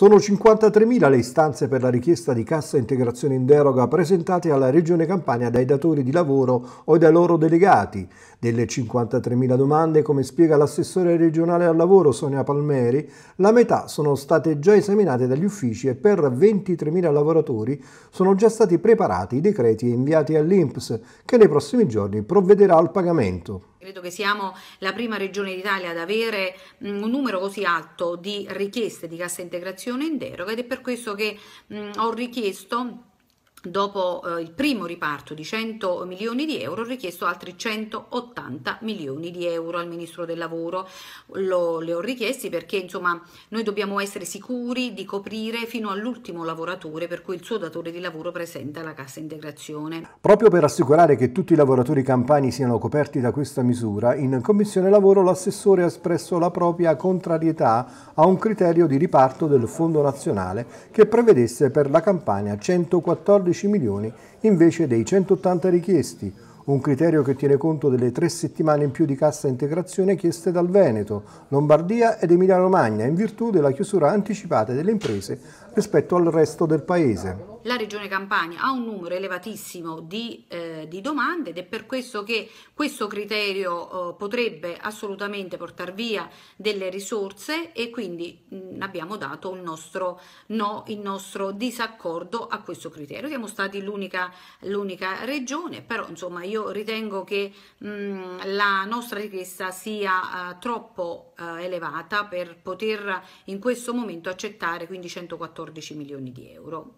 Sono 53.000 le istanze per la richiesta di cassa integrazione in deroga presentate alla Regione Campania dai datori di lavoro o dai loro delegati. Delle 53.000 domande, come spiega l'assessore regionale al lavoro Sonia Palmeri, la metà sono state già esaminate dagli uffici e per 23.000 lavoratori sono già stati preparati i decreti inviati all'INPS che nei prossimi giorni provvederà al pagamento. Credo che siamo la prima regione d'Italia ad avere mm, un numero così alto di richieste di cassa integrazione in deroga ed è per questo che mm, ho richiesto Dopo eh, il primo riparto di 100 milioni di euro ho richiesto altri 180 milioni di euro al Ministro del Lavoro, Lo, le ho richiesti perché insomma noi dobbiamo essere sicuri di coprire fino all'ultimo lavoratore per cui il suo datore di lavoro presenta la cassa integrazione. Proprio per assicurare che tutti i lavoratori campani siano coperti da questa misura, in Commissione Lavoro l'assessore ha espresso la propria contrarietà a un criterio di riparto del Fondo Nazionale che prevedesse per la Campania 114 14 milioni invece dei 180 richiesti, un criterio che tiene conto delle tre settimane in più di cassa integrazione chieste dal Veneto, Lombardia ed Emilia-Romagna in virtù della chiusura anticipata delle imprese rispetto al resto del Paese la Regione Campania ha un numero elevatissimo di, eh, di domande ed è per questo che questo criterio eh, potrebbe assolutamente portare via delle risorse e quindi mh, mm, abbiamo dato il nostro no, il nostro disaccordo a questo criterio. Siamo stati l'unica, regione, però insomma io ritengo che mh, mm, la nostra richiesta sia uh, troppo uh, elevata per poter in questo momento accettare quindi 114 milioni di euro.